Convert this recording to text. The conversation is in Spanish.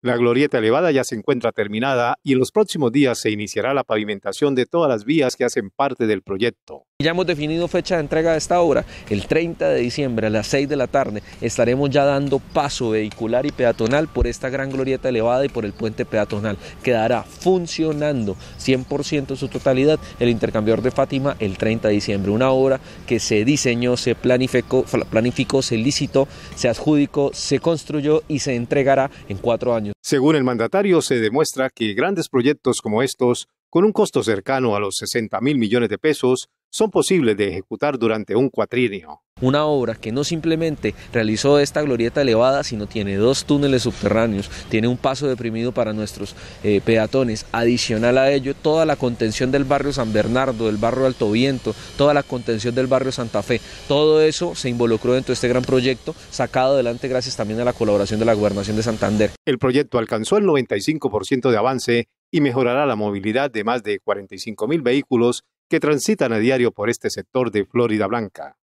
La glorieta elevada ya se encuentra terminada y en los próximos días se iniciará la pavimentación de todas las vías que hacen parte del proyecto. Ya hemos definido fecha de entrega de esta obra. El 30 de diciembre a las 6 de la tarde estaremos ya dando paso vehicular y peatonal por esta gran glorieta elevada y por el puente peatonal. Quedará funcionando 100% su totalidad el intercambiador de Fátima el 30 de diciembre. Una obra que se diseñó, se planificó, planificó se licitó, se adjudicó, se construyó y se entregará en cuatro años. Según el mandatario, se demuestra que grandes proyectos como estos con un costo cercano a los 60 mil millones de pesos, son posibles de ejecutar durante un cuatrienio. Una obra que no simplemente realizó esta glorieta elevada, sino tiene dos túneles subterráneos, tiene un paso deprimido para nuestros eh, peatones. Adicional a ello, toda la contención del barrio San Bernardo, del barrio Alto Viento, toda la contención del barrio Santa Fe, todo eso se involucró dentro de este gran proyecto, sacado adelante gracias también a la colaboración de la Gobernación de Santander. El proyecto alcanzó el 95% de avance y mejorará la movilidad de más de 45 mil vehículos que transitan a diario por este sector de Florida Blanca.